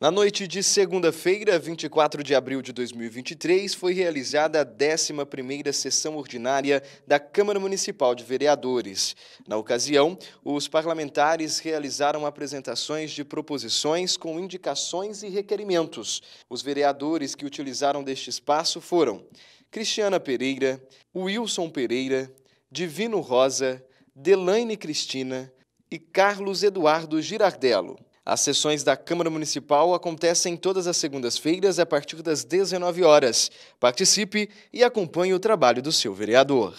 Na noite de segunda-feira, 24 de abril de 2023, foi realizada a 11ª sessão ordinária da Câmara Municipal de Vereadores. Na ocasião, os parlamentares realizaram apresentações de proposições com indicações e requerimentos. Os vereadores que utilizaram deste espaço foram Cristiana Pereira, Wilson Pereira, Divino Rosa, Delaine Cristina e Carlos Eduardo Girardello. As sessões da Câmara Municipal acontecem todas as segundas-feiras a partir das 19 horas. Participe e acompanhe o trabalho do seu vereador.